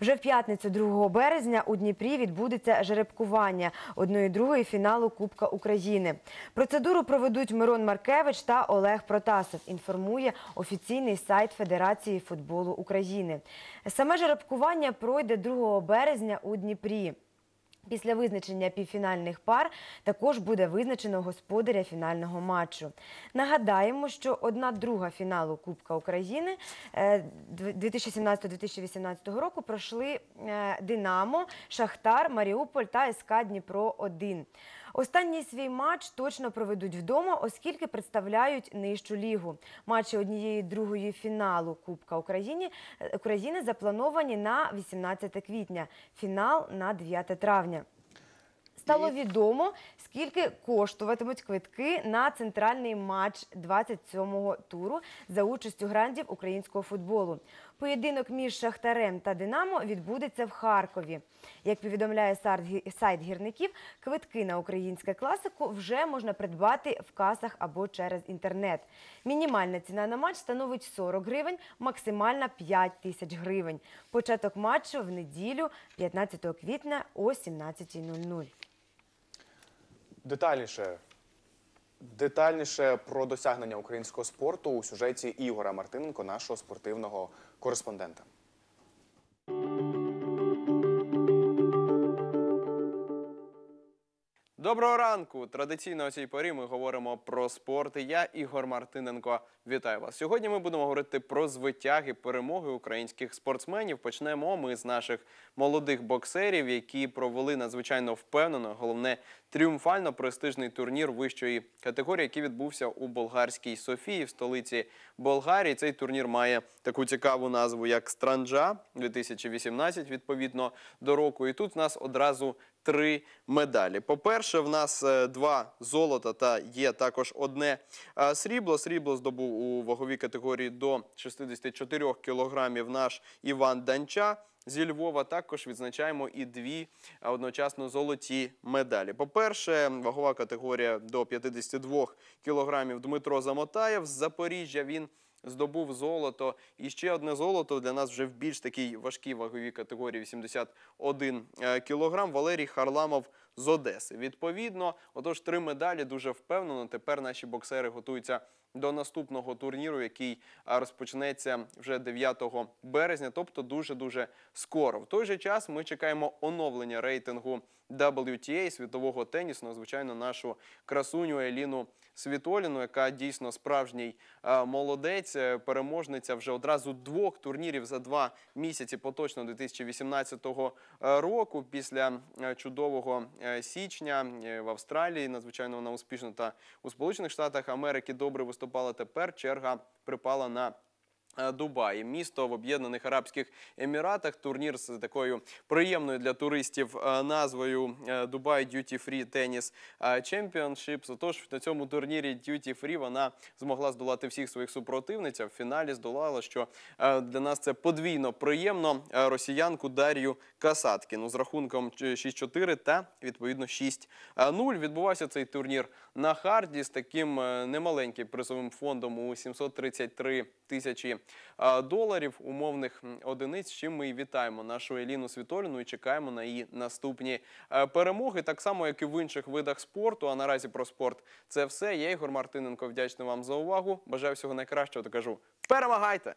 Вже в п'ятницю 2 березня у Дніпрі відбудеться жеребкування одної другої фіналу Кубка України. Процедуру проведуть Мирон Маркевич та Олег Протасов. Інформує офіційний сайт Федерації футболу України. Саме жеребкування пройде 2 березня у Дніпрі. Після визначення півфінальних пар також буде визначено господаря фінального матчу. Нагадаємо, що одна друга фіналу Кубка України 2017-2018 е, року пройшли е, Динамо, Шахтар, Маріуполь та СК Дніпро 1 Останній свій матч точно проведуть вдома, оскільки представляють нижчу лігу. Матчі однієї другої фіналу Кубка України е, України заплановані на 18 квітня. Фінал на 9 травня. Стало відомо, скільки коштуватимуть квитки на центральний матч 27-го туру за участю грандів українського футболу. Поєдинок між Шахтарем та Динамо відбудеться в Харкові. Як повідомляє сайт гірників, квитки на українське класику вже можна придбати в касах або через інтернет. Мінімальна ціна на матч становить 40 гривень, максимальна 5 тисяч гривень. Початок матчу в неділю, 15 квітня о 17.00. Детальніше. Детальніше про досягнення українського спорту у сюжеті Ігора Мартиненко, нашого спортивного кореспондента. Доброго ранку! Традиційно о цій порі ми говоримо про спорт. Я Ігор Мартиненко. Вітаю вас. Сьогодні ми будемо говорити про звитяги перемоги українських спортсменів. Почнемо ми з наших молодих боксерів, які провели надзвичайно впевнено, головне тріумфально престижний турнір вищої категорії, який відбувся у болгарській Софії, в столиці Болгарії. Цей турнір має таку цікаву назву, як Странджа 2018, відповідно до року. І тут в нас одразу три медалі. По-перше, в нас е, два золота та є також одне е, срібло. Срібло здобув у ваговій категорії до 64 кілограмів наш Іван Данча зі Львова також відзначаємо і дві одночасно золоті медалі. По перше, вагова категорія до 52 кілограмів Дмитро Замотаєв з Запоріжжя. Він здобув золото. І ще одне золото для нас вже в більш такій важкій ваговій категорії 81 е, кілограм. Валерій Харламов з Одеси. Відповідно, отож, три медалі дуже впевнено. Тепер наші боксери готуються до наступного турніру, який розпочнеться вже 9 березня, тобто дуже дуже скоро. В той же час ми чекаємо оновлення рейтингу WTA світового тенісу. Ну, звичайно, нашу красуню Еліну. Світоліну, яка дійсно справжній е, молодець, е, переможниця вже одразу двох турнірів за два місяці поточно 2018 е, року. Після чудового січня в Австралії надзвичайно вона успішно та у Сполучених Штатах Америки добре виступала. Тепер черга припала на. Е, Дубаї, місто в Об'єднаних Арабських Еміратах. Турнір з такою приємною для туристів е, назвою Dubai е, Duty Free Tennis Championships. Тож на цьому турнірі Д'юті Фрі вона змогла здолати всіх своїх супротивниць. а В фіналі здолала, що для нас це подвійно приємно. Росіянку Дар'ю Касаткіну з рахунком 6-4 та відповідно 6-0. Відбувався цей турнір на харді з таким немаленьким призовим фондом у 733 тисячі. Е, доларів умовних одиниць. з чим ми і вітаємо нашу Еліну Світоліну і чекаємо на її наступні е, перемоги. Так само, як і в інших видах спорту. А наразі про спорт це все. Я Ігор Мартиненко вдячний вам за увагу. Бажаю всього найкращого. та кажу перемагайте.